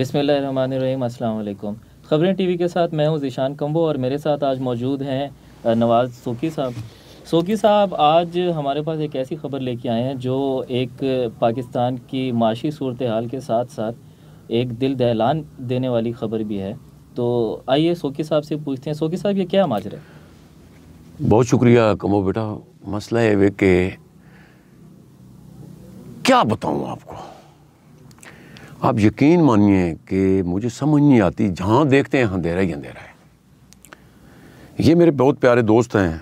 बिसमीम अल्लाम ख़बरें टीवी के साथ मैं हूं ज़ीशान कम्बो और मेरे साथ आज मौजूद हैं नवाज़ सोकी साहब सोकी साहब आज हमारे पास एक ऐसी ख़बर लेके आए हैं जो एक पाकिस्तान की माशी सूरत हाल के साथ साथ एक दिल दहलान देने वाली ख़बर भी है तो आइए सोकी साहब से पूछते हैं सोकी साहब ये क्या माजरा है बहुत शुक्रिया कम्बो बेटा मसला ये है कि क्या बताऊँ आपको आप यकीन मानिए कि मुझे समझ नहीं आती जहाँ देखते हैं अंधेरा ही अंधेरा है ये मेरे बहुत प्यारे दोस्त हैं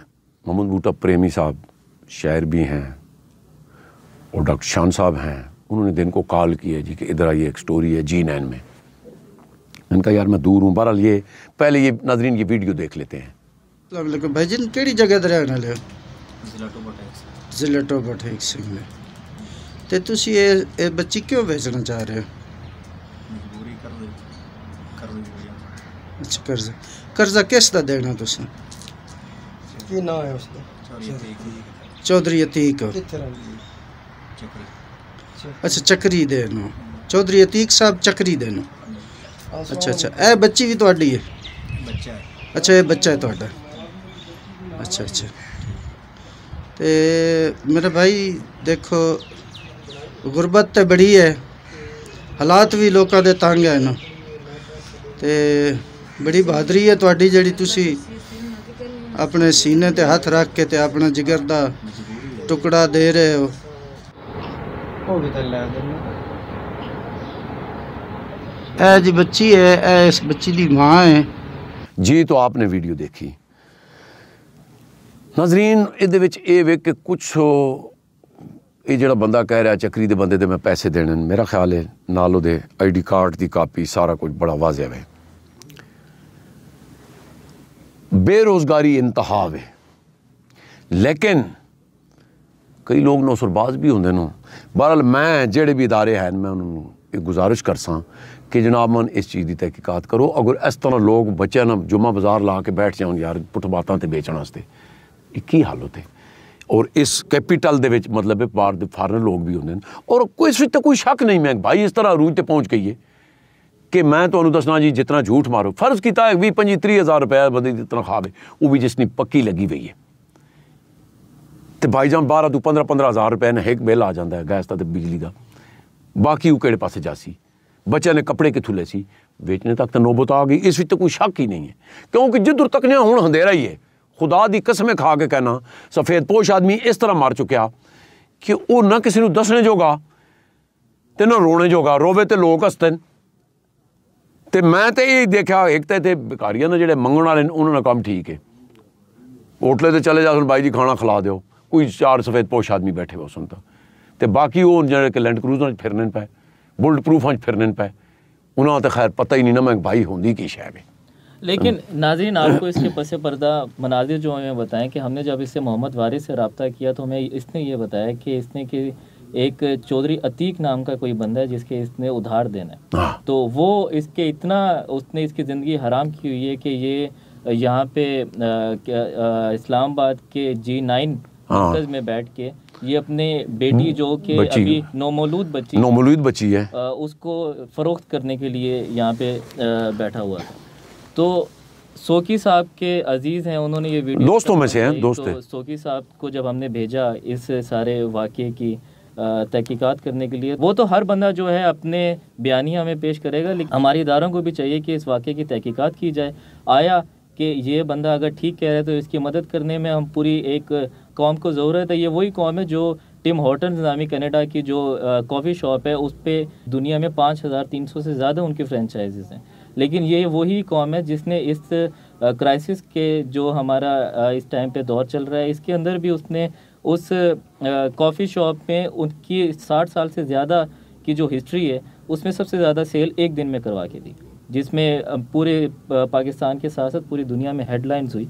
मोहम्मद बूटा प्रेमी साहब शायर भी हैं और डॉक्टर शान साहब हैं उन्होंने दिन को कॉल किया जी कि इधर आइए एक स्टोरी है जी नैन में इनका यार मैं दूर हूँ बहरहाल ये पहले ये नाजरीन ये वीडियो देख लेते हैं भाई जी कड़ी जगह दे रहने वाले ਜ਼ਿਲ੍ਹਾ ਟੋਬਾ तो ਸਿੰਘ ਨੇ ਤੇ ਤੁਸੀਂ ਇਹ ਇਹ ਕਰਜ਼ਾ ਅੱਛਾ ਕਰਜ਼ਾ ਕਰਜ਼ਾ ਕਿਸ ਦਾ ਦੇਣਾ ਤੁਸੀਂ ਕੀ ਨਾਮ ਹੈ ਉਸਦਾ ਚੌਧਰੀ ਅਤੀਕ ਕਿੱਥੇ ਅੱਛਾ ਚੱਕਰੀ ਦੇ ਨੂੰ ਚੌਧਰੀ ਅਤੀਕ ਸਾਹਿਬ ਚੱਕਰੀ ਦੇ ਨੂੰ ਅੱਛਾ ਅੱਛਾ ਇਹ ਬੱਚੀ ਵੀ ਤੁਹਾਡੀ ਹੈ ਬੱਚਾ ਹੈ ਅੱਛਾ ਇਹ ਬੱਚਾ ਹੈ ਤੁਹਾਡਾ ਅੱਛਾ ਅੱਛਾ ਤੇ ਮੇਰੇ ਭਾਈ ਦੇਖੋ ਗੁਰਬਤ ਤੇ ਬੜੀ ਹੈ ਹਾਲਾਤ ਵੀ ਲੋਕਾਂ ਦੇ ਤੰਗ ਹੈ ਨਾ ਤੇ ਬੜੀ ਬਹਾਦਰੀ ਹੈ ਤੁਹਾਡੀ ਜਿਹੜੀ ਤੁਸੀਂ ਆਪਣੇ ਸੀਨੇ ਤੇ ਹੱਥ ਰੱਖ ਕੇ ਤੇ ਆਪਣਾ ਜਿਗਰ ਦਾ ਟੁਕੜਾ ਦੇ ਰਹੇ ਹੋ ਉਹ ਵੀ ਤਾਂ ਲੈ ਦੇਣਾ ਇਹ ਜੀ ਬੱਚੀ ਹੈ ਇਹ ਇਸ ਬੱਚੀ ਦੀ ਮਾਂ ਹੈ ਜੀ ਤੋਂ ਆਪਨੇ ਵੀਡੀਓ ਦੇਖੀ ਨਜ਼ਰੀਨ ਇਹਦੇ ਵਿੱਚ ਇਹ ਵੇਖ ਕੇ ਕੁਝ ਇਹ ਜਿਹੜਾ ਬੰਦਾ ਕਹਿ ਰਿਹਾ ਚੱਕਰੀ ਦੇ ਬੰਦੇ ਤੇ ਮੈਂ ਪੈਸੇ ਦੇਣੇ ਨੇ ਮੇਰਾ ਖਿਆਲ ਹੈ ਨਾਲ ਉਹਦੇ ਆਈਡੀ ਕਾਰਡ ਦੀ ਕਾਪੀ ਸਾਰਾ ਕੁਝ ਬੜਾ ਵਾਜ਼ਿਆ ਹੈ बेरोज़गारी इंतहा है लेकिन कई लोग नौसरबाज भी होंगे न बहरहाल मैं जोड़े भी इदारे हैं मैं उन्होंने गुजारिश कर साँ कि जनाब मन इस चीज़ की तहकीकात करो अगर इस तरह लोग बच्चे ना जुम्मा बाजार ला के बैठ जाओ यार पुठबातों से बेचने वास्ते की हालत है ਔਰ ਇਸ ਕੈਪੀਟਲ ਦੇ ਵਿੱਚ ਮਤਲਬ ਹੈ ਬਾਹਰ ਦੇ ਫਾਰਨ ਲੋਕ ਵੀ ਹੁੰਦੇ ਨੇ ਔਰ ਕੋਈ ਇਸ ਤਾਂ ਕੋਈ ਸ਼ੱਕ ਨਹੀਂ ਮੈਂ ਭਾਈ ਇਸ ਤਰ੍ਹਾਂ ਅਰੂਜ ਤੇ ਪਹੁੰਚ ਗਈ ਹੈ ਕਿ ਮੈਂ ਤੁਹਾਨੂੰ ਦੱਸਣਾ ਜੀ ਜਿੰਨਾ ਝੂਠ ਮਾਰੋ ਫਰਜ਼ ਕੀਤਾ ਹੈ 25 30000 ਰੁਪਏ ਬੰਦੇ ਦੀ ਤਨਖਾਹ ਹੈ ਉਹ ਵੀ ਜਿਸ ਨੇ ਪੱਕੀ ਲੱਗੀ ਹੋਈ ਹੈ ਤੇ ਭਾਈ ਜਾਨ 12 ਤੋਂ 15 15000 ਰੁਪਏ ਨੇ ਇੱਕ ਬਿੱਲ ਆ ਜਾਂਦਾ ਹੈ ਗੈਸ ਦਾ ਤੇ ਬਿਜਲੀ ਦਾ ਬਾਕੀ ਉਹ ਕਿਹੜੇ ਪਾਸੇ ਜਾਸੀ ਬੱਚਿਆਂ ਨੇ ਕੱਪੜੇ ਕਿੱਥੋਂ ਲੈ ਸੀ ਵੇਚਣੇ ਤੱਕ ਤਾਂ ਨੋਬਤ ਆ ਗਈ ਇਸ ਵਿੱਚ ਤਾਂ ਕੋਈ ਸ਼ੱਕ ਹੀ ਨਹੀਂ ਹੈ ਕਿਉਂਕਿ ਜਿੱਦੁਰ ਤੱਕ ਨਾ ਹੁਣ ਹਨੇਰਾ ਹੀ ਹੈ खुदा की कसमें खा के कहना सफेद पोश आदमी इस तरह मर चुका कि वह ना किसी दसने जोगा तो ना रोने जोगा रोवे तो लोग हसते हैं तो मैं तो यही देखा एक तो इतने बेकारिया ने जो मंगने वाले उन्होंने काम ठीक है होटले तो चले जाओ बी जी खाना खिला दो कोई चार पोश आदमी बैठे हो सुन तो बाकी वो जो लैंड क्रूज फिरने पे बुलट प्रूफा फिरने पे उन्होंने तो खैर पता ही नहीं ना मैं भाई होंगी की शायद है लेकिन नाजरीन आपको इसके पस पर्दा मनाजिर जो हमें बताएं कि हमने जब इससे मोहम्मद वारिस से रबता किया तो हमें इसने ये बताया कि इसने कि एक चौधरी अतीक नाम का कोई बंदा है जिसके इसने उधार देना है हाँ। तो वो इसके इतना उसने इसकी ज़िंदगी हराम की हुई है कि ये यहाँ पे इस्लामाबाद के जी नाइन हाँ। में बैठ के ये अपने बेटी हम्म। जो कि अभी नोमोलूद बच्ची नोमोलूद बच्ची है उसको फरोख्त करने के लिए यहाँ पे बैठा हुआ था तो सोकी साहब के अजीज़ हैं उन्होंने ये वीडियो दोस्तों में से हैं दोस्त तो सोकी साहब को जब हमने भेजा इस सारे वाक़े की तहकीकात करने के लिए वो तो हर बंदा जो है अपने बयानिया में पेश करेगा लेकिन हमारे इदारों को भी चाहिए कि इस वाक़े की तहकीकात की जाए आया कि ये बंदा अगर ठीक कह रहा है तो इसकी मदद करने में हम पूरी एक कौम को ज़रूरत है तो ये वही कौम है जो टिम हॉटन नामी कनाडा की जो कॉफ़ी शॉप है उस पर दुनिया में पाँच हज़ार तीन सौ से ज़्यादा उनकी फ्रेंचाइजेज़ हैं लेकिन ये वही कौम है जिसने इस क्राइसिस के जो हमारा इस टाइम पे दौर चल रहा है इसके अंदर भी उसने उस कॉफ़ी शॉप में उनकी साठ साल से ज़्यादा की जो हिस्ट्री है उसमें सबसे ज़्यादा सेल एक दिन में करवा के दी जिसमें पूरे पाकिस्तान के साथ साथ पूरी दुनिया में हेडलाइंस हुई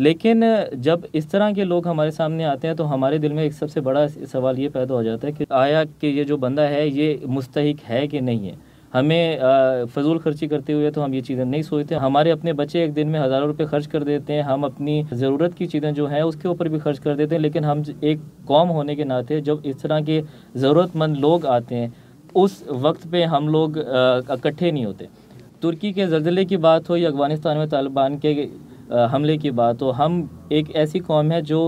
लेकिन जब इस तरह के लोग हमारे सामने आते हैं तो हमारे दिल में एक सबसे बड़ा सवाल ये पैदा हो जाता है कि आया कि ये जो बंदा है ये मुस्तक है कि नहीं है हमें फजूल खर्ची करते हुए तो हम ये चीज़ें नहीं सोचते हमारे अपने बच्चे एक दिन में हज़ारों रुपये खर्च कर देते हैं हम अपनी ज़रूरत की चीज़ें जो हैं उसके ऊपर भी खर्च कर देते हैं लेकिन हम एक कौम होने के नाते जब इस तरह के ज़रूरतमंद लोग आते हैं उस वक्त पे हम लोग इकट्ठे नहीं होते तुर्की के जल्जले की बात हो या अफगानिस्तान में तालिबान के हमले की बात हो हम एक ऐसी कौम है जो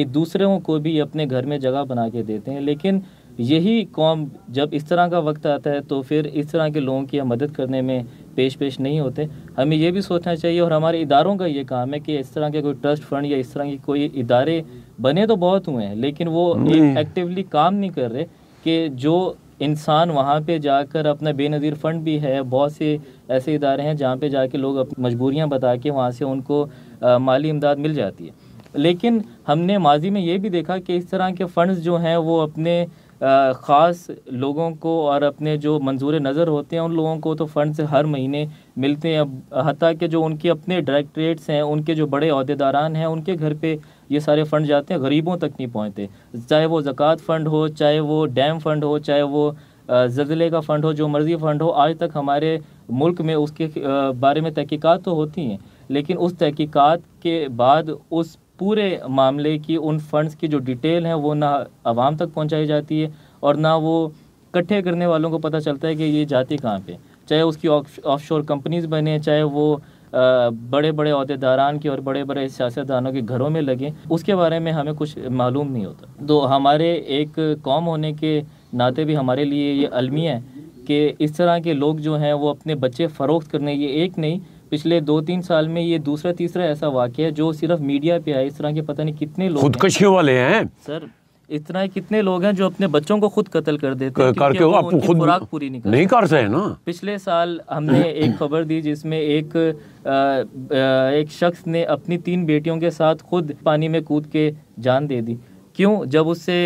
एक दूसरों को भी अपने घर में जगह बना के देते हैं लेकिन यही कौम जब इस तरह का वक्त आता है तो फिर इस तरह के लोगों की हम मदद करने में पेश पेश नहीं होते हमें यह भी सोचना चाहिए और हमारे इदारों का ये काम है कि इस तरह के कोई ट्रस्ट फंड या इस तरह के कोई इदारे बने तो बहुत हुए हैं लेकिन वो एक्टिवली काम नहीं कर रहे कि जो इंसान वहाँ पे जाकर अपना बेनज़ीर फ़ंड भी है बहुत से ऐसे इदारे हैं जहाँ पे जाके लोग अपनी मजबूरियाँ बता के वहाँ से उनको आ, माली इमदाद मिल जाती है लेकिन हमने माजी में ये भी देखा कि इस तरह के फ़ंड्स जो हैं वो अपने ख़ास लोगों को और अपने जो मंजूर नज़र होते हैं उन लोगों को तो फ़ंड हर महीने मिलते हैं हती कि जो उनके अपने डायरेक्ट्रेट्स हैं उनके जो बड़े अहदेदारान हैं उनके घर पे ये सारे फ़ंड जाते हैं गरीबों तक नहीं पहुँचते चाहे वो ज़क़़त फ़ंड हो चाहे वो डैम फ़ंड हो चाहे वो जज़ले का फ़ंड हो जो मर्ज़ी फ़ंड हो आज तक हमारे मुल्क में उसके बारे में तहकीक़ात तो होती हैं लेकिन उस तहकीक़ात के बाद उस पूरे मामले की उन फंड्स की जो डिटेल है वो ना आवाम तक पहुंचाई जाती है और ना वो इकट्ठे करने वालों को पता चलता है कि ये जाती कहाँ पे चाहे उसकी ऑफ शोर कंपनीज बने चाहे वो आ, बड़े बड़े अहदेदारान के और बड़े बड़े सियासतदानों के घरों में लगे उसके बारे में हमें कुछ मालूम नहीं होता तो हमारे एक कौम होने के नाते भी हमारे लिए ये अलमी है कि इस तरह के लोग जो हैं वो अपने बच्चे फ़रोख्त करने ये एक नहीं पिछले दो तीन साल में ये दूसरा तीसरा ऐसा वाक्य है जो सिर्फ मीडिया पे आया इस तरह के पता नहीं कितने लोग खुदकशियों वाले हैं सर इतना है कितने लोग हैं जो अपने बच्चों को खुद कत्ल कर देते हैं करके वो आप खुद खुराक पूरी नहीं, नहीं कर रहे ना पिछले साल हमने एक खबर दी जिसमें एक आ, एक शख्स ने अपनी तीन बेटियों के साथ खुद पानी में कूद के जान दे दी क्यों जब उससे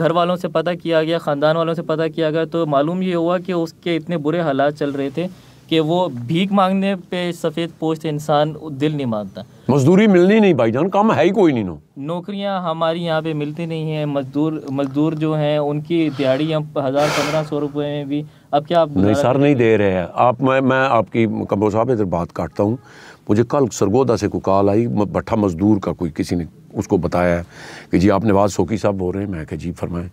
घर वालों से पता किया गया ख़ानदान वालों से पता किया गया तो मालूम ये हुआ कि उसके इतने बुरे हालात चल रहे थे कि वो भीख मांगने पे सफ़ेद पोस्ट इंसान दिल नहीं मांगता मजदूरी मिलनी नहीं भाईजान काम है ही कोई नहीं नो नौकरियां हमारी यहाँ पे मिलती नहीं है मजदूर मजदूर जो हैं उनकी दिहाड़ी हम हज़ार पंद्रह सौ रुपये में भी अब क्या आप नहीं सर नहीं दे रहे हैं आप मैं मैं आपकी कबो साहब इधर बात काटता हूँ मुझे कल सरगोदा से कोई कॉल आई भट्ठा मजदूर का कोई किसी ने उसको बताया कि जी आप नवाज सोखी साहब बोल रहे हैं मैं कहा जी फरमाएँ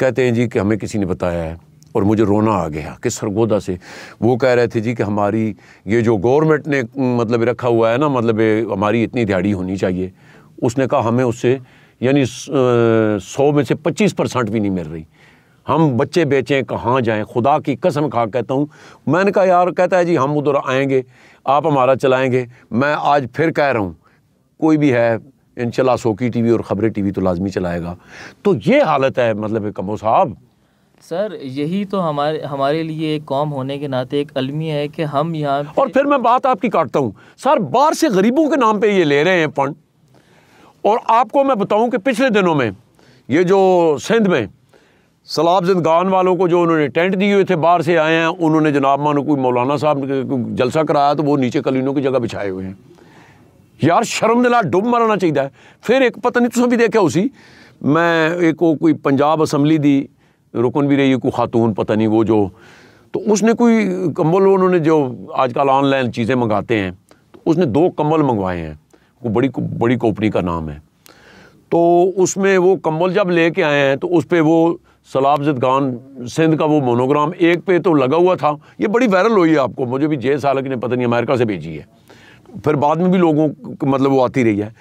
कहते हैं जी कि हमें किसी ने बताया है और मुझे रोना आ गया कि सरगोदा से वो कह रहे थे जी कि हमारी ये जो गवर्नमेंट ने मतलब रखा हुआ है ना मतलब हमारी इतनी दिहाड़ी होनी चाहिए उसने कहा हमें उससे यानी सौ में से पच्चीस परसेंट भी नहीं मिल रही हम बच्चे बेचें कहाँ जाएं खुदा की कसम खा कहता हूँ मैंने कहा यार कहता है जी हम उधर आएंगे आप हमारा चलाएंगे मैं आज फिर कह रहा हूँ कोई भी है इन सोकी टी वी और ख़बरें टी वी तो लाजमी चलाएगा तो ये हालत है मतलब कमो साहब सर यही तो हमारे हमारे लिए एक कौम होने के नाते एक अलमी है कि हम यहाँ और फिर मैं बात आपकी काटता हूँ सर बाहर से गरीबों के नाम पे ये ले रहे हैं फंड और आपको मैं बताऊँ कि पिछले दिनों में ये जो सिंध में सलाब जिंदगान वालों को जो उन्होंने टेंट दिए हुए थे बाहर से आए हैं उन्होंने जनाब मानो कोई मौलाना साहब ने जलसा कराया तो वो नीचे कलीनों की जगह बिछाए हुए हैं यार शर्म दिला डुब मरना चाहिए फिर एक पता नहीं तुम भी देखा उसी मैं एक वो कोई पंजाब असम्बली दी रुकन भी रही है कोई खातून पता नहीं वो जो तो उसने कोई कंबल उन्होंने जो आजकल ऑनलाइन चीज़ें मंगाते हैं तो उसने दो कंबल मंगवाए हैं वो बड़ी बड़ी कंपनी का नाम है तो उसमें वो कंबल जब लेके आए हैं तो उस पर वो सलाबजद खान सिंध का वो मोनोग्राम एक पे तो लगा हुआ था ये बड़ी वायरल हुई है आपको मुझे भी जे सालक ने पता नहीं अमेरिका से भेजी है फिर बाद में भी लोगों को मतलब वो आती रही है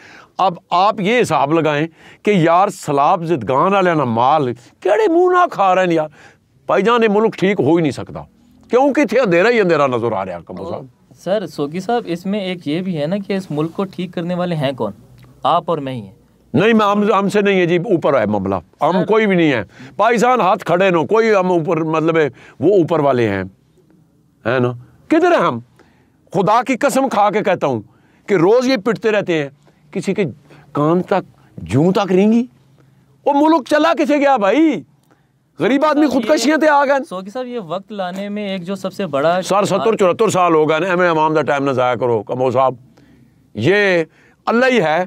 अब आप ये हिसाब लगाएं कि यार सलाब जिदगान वाले ना माल केड़े मुँह ना खा रहे यार भाई जान ये मुल्क ठीक हो ही नहीं सकता क्योंकि इतने अंधेरा ही अंधेरा नजर आ रहा है कमल साहब सर सोगी साहब इसमें एक ये भी है ना कि इस मुल्क को ठीक करने वाले हैं कौन आप और मैं ही हैं नहीं मैं हम हमसे नहीं है जी ऊपर है मामला हम कोई भी नहीं है पाकिस्तान हाथ खड़े नो कोई हम ऊपर मतलब वो ऊपर वाले हैं है ना किधर है हम खुदा की कसम खा के कहता हूँ कि रोज़ ये पिटते रहते हैं किसी के कान तक जू तक रेंगी वो मुल्क चला किसे गया भाई गरीब आदमी खुदकशियाँ थे आ गए सोकी साहब ये वक्त लाने में एक जो सबसे बड़ा सर सत्तर चौहत्तर साल हो गए ना हमें आवाम का टाइम ना ज़ाया करो कमो साहब ये अल्लाह ही है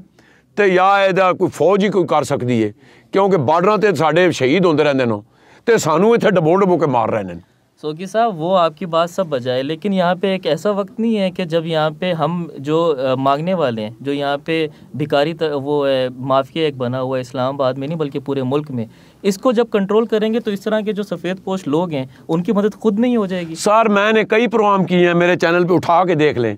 तो या कोई फौज ही कोई कर सकती है क्योंकि ਕਿਉਂਕਿ ਬਾਰਡਰਾਂ साढ़े शहीद होंगे ਹੁੰਦੇ ਰਹਿੰਦੇ ਨੇ डबो डबो के मार ਡਬੋ ਕੇ सोकी साहब वो आपकी बात सब बजाय लेकिन यहाँ पे एक ऐसा वक्त नहीं है कि जब यहाँ पे हम जो मांगने वाले हैं जो यहाँ पे भिकारी वो है माफिया एक बना हुआ है इस्लामाबाद में नहीं बल्कि पूरे मुल्क में इसको जब कंट्रोल करेंगे तो इस तरह के जो सफ़ेद पोश लोग हैं उनकी मदद खुद नहीं हो जाएगी सर मैंने कई प्रोग्राम किए हैं मेरे चैनल पर उठा के देख लें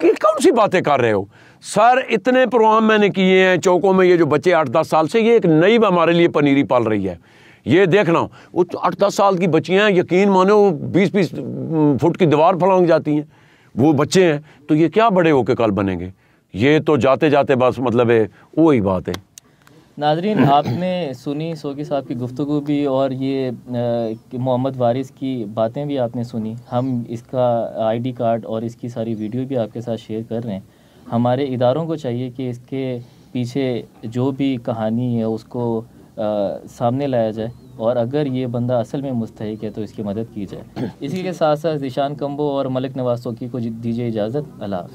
कि कौन सी बातें कर रहे हो सर इतने प्रोग्राम मैंने किए हैं चौकों में ये जो बच्चे आठ दस साल से ये एक नई हमारे लिए पनीरी पाल रही है ये देखना वो तो आठ दस साल की बच्चियाँ यकीन माने वो बीस बीस फुट की दीवार फलांग जाती हैं वो बच्चे हैं तो ये क्या बड़े होके कल बनेंगे ये तो जाते जाते बस मतलब है वही बात है नाजरीन आपने सुनी सोगी साहब की गुफ्तु भी और ये मोहम्मद वारिस की बातें भी आपने सुनी हम इसका आईडी कार्ड और इसकी सारी वीडियो भी आपके साथ शेयर कर रहे हैं हमारे इदारों को चाहिए कि इसके पीछे जो भी कहानी है उसको सामने लाया जाए और अगर ये बंदा असल में मुस्तक है तो इसकी मदद की जाए इसी के साथ साथ ईशान कम्बो और मलिक नवाज की को दीजिए इजाज़त अल्लाह